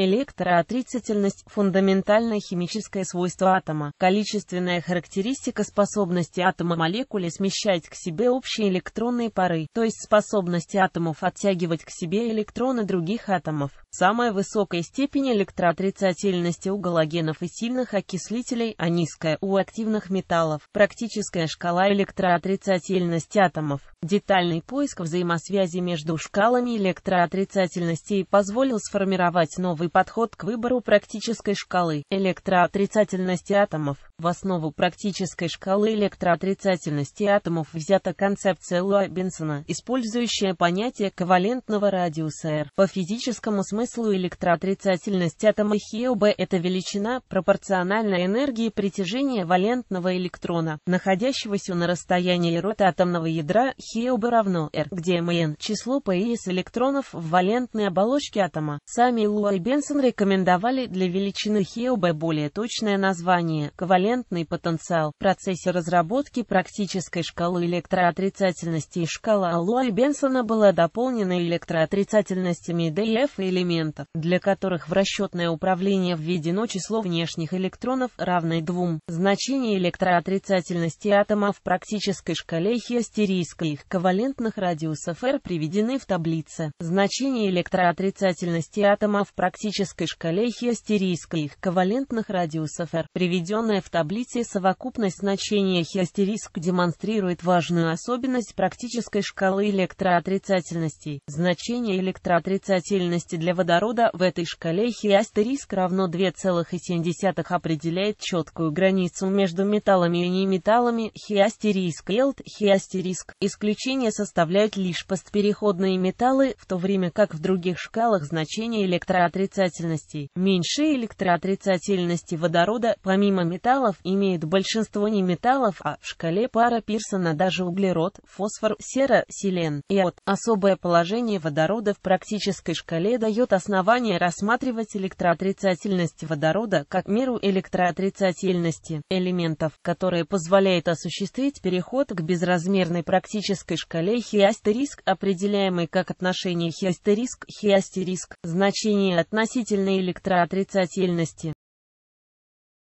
Электроотрицательность – фундаментальное химическое свойство атома, количественная характеристика способности атома молекулы смещать к себе общие электронные пары, то есть способности атомов оттягивать к себе электроны других атомов. Самая высокая степень электроотрицательности у галогенов и сильных окислителей, а низкая у активных металлов. Практическая шкала электроотрицательности атомов. Детальный поиск взаимосвязи между шкалами электроотрицательности позволил сформировать новый подход к выбору практической шкалы электроотрицательности атомов. В основу практической шкалы электроотрицательности атомов взята концепция Луа Бенсона, использующая понятие ковалентного радиуса R по физическому смыслу смыслу электроотрицательность атома Хеоба — это величина, пропорциональная энергии притяжения валентного электрона, находящегося на расстоянии рота атомного ядра Хеоба равно R, где МН — число ПИС электронов в валентной оболочке атома. Сами Луа и Бенсон рекомендовали для величины Хеоба более точное название — ковалентный потенциал. В процессе разработки практической шкалы электроотрицательности шкала Луа и Бенсона была дополнена электроотрицательностями DF или элементов, для которых в расчетное управление введено число внешних электронов, равное двум. Значение электроотрицательности атома в практической шкале хиостерийской их ковалентных радиусов R приведены в таблице. Значение электроотрицательности атома в практической шкале хиостерийской их ковалентных радиусов R, приведенная в таблице совокупность значения хиостерийск демонстрирует важную особенность практической шкалы электроотрицательностей. Значение электроотрицательности для водорода в этой шкале хиастериск равно 2,7 определяет четкую границу между металлами и неметаллами Хиастериск, астериск Элт Хи Исключение составляют лишь постпереходные металлы, в то время как в других шкалах значение электроотрицательностей. меньшие электроотрицательности водорода, помимо металлов, имеют большинство неметаллов, а в шкале пара Пирсона даже углерод, фосфор, сера, селен. И от особое положение водорода в практической шкале дает дает основание рассматривать электроотрицательность водорода как меру электроотрицательности элементов, которая позволяет осуществить переход к безразмерной практической шкале хиастериск, определяемой как отношение хиастериск-хиастериск, значение относительной электроотрицательности.